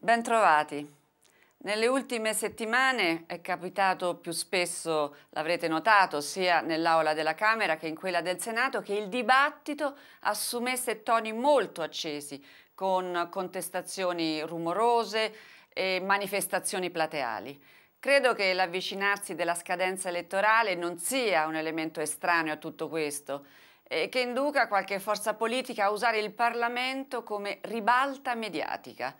Bentrovati. Nelle ultime settimane è capitato più spesso, l'avrete notato, sia nell'aula della Camera che in quella del Senato, che il dibattito assumesse toni molto accesi, con contestazioni rumorose e manifestazioni plateali. Credo che l'avvicinarsi della scadenza elettorale non sia un elemento estraneo a tutto questo e che induca qualche forza politica a usare il Parlamento come ribalta mediatica.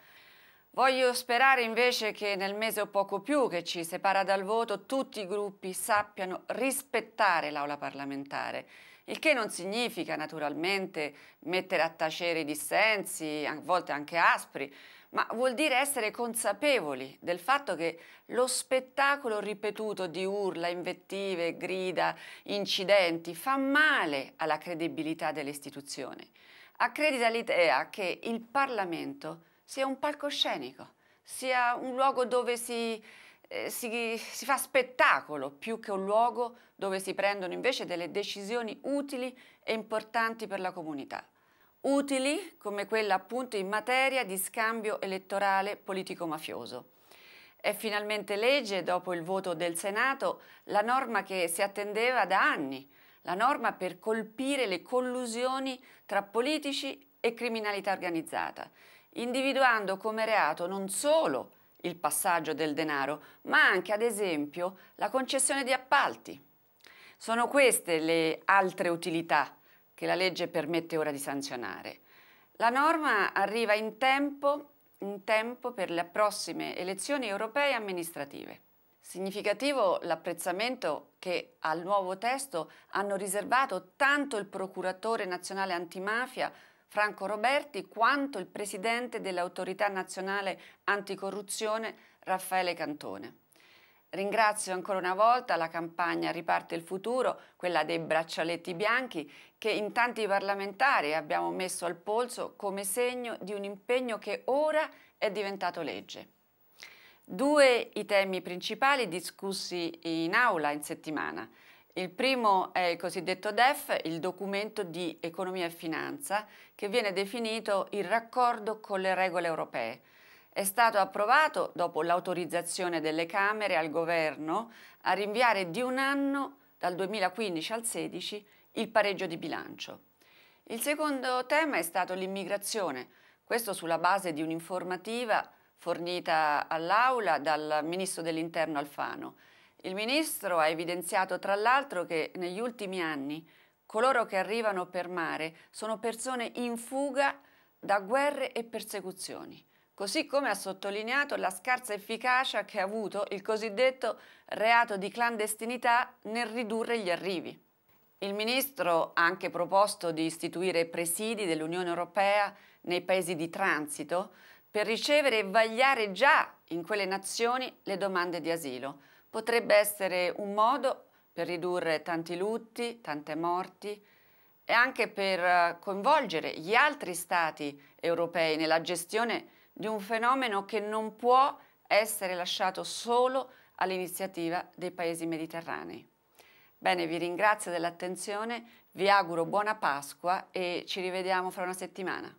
Voglio sperare invece che nel mese o poco più che ci separa dal voto tutti i gruppi sappiano rispettare l'aula parlamentare, il che non significa naturalmente mettere a tacere i dissensi, a volte anche aspri, ma vuol dire essere consapevoli del fatto che lo spettacolo ripetuto di urla, invettive, grida, incidenti fa male alla credibilità dell'istituzione. Accredita l'idea che il Parlamento sia un palcoscenico, sia un luogo dove si, eh, si, si fa spettacolo più che un luogo dove si prendono invece delle decisioni utili e importanti per la comunità. Utili come quella appunto in materia di scambio elettorale politico-mafioso. È finalmente legge, dopo il voto del Senato, la norma che si attendeva da anni, la norma per colpire le collusioni tra politici e criminalità organizzata, individuando come reato non solo il passaggio del denaro, ma anche ad esempio la concessione di appalti. Sono queste le altre utilità che la legge permette ora di sanzionare. La norma arriva in tempo, in tempo per le prossime elezioni europee amministrative. Significativo l'apprezzamento che al nuovo testo hanno riservato tanto il procuratore nazionale antimafia Franco Roberti quanto il presidente dell'autorità nazionale anticorruzione Raffaele Cantone. Ringrazio ancora una volta la campagna Riparte il futuro, quella dei braccialetti bianchi, che in tanti parlamentari abbiamo messo al polso come segno di un impegno che ora è diventato legge. Due i temi principali discussi in aula in settimana. Il primo è il cosiddetto DEF, il documento di economia e finanza, che viene definito il raccordo con le regole europee. È stato approvato, dopo l'autorizzazione delle Camere al Governo, a rinviare di un anno, dal 2015 al 2016, il pareggio di bilancio. Il secondo tema è stato l'immigrazione, questo sulla base di un'informativa fornita all'Aula dal Ministro dell'Interno Alfano, il ministro ha evidenziato tra l'altro che negli ultimi anni coloro che arrivano per mare sono persone in fuga da guerre e persecuzioni, così come ha sottolineato la scarsa efficacia che ha avuto il cosiddetto reato di clandestinità nel ridurre gli arrivi. Il ministro ha anche proposto di istituire presidi dell'Unione Europea nei paesi di transito per ricevere e vagliare già in quelle nazioni le domande di asilo, potrebbe essere un modo per ridurre tanti lutti, tante morti e anche per eh, coinvolgere gli altri stati europei nella gestione di un fenomeno che non può essere lasciato solo all'iniziativa dei paesi mediterranei. Bene, vi ringrazio dell'attenzione, vi auguro buona Pasqua e ci rivediamo fra una settimana.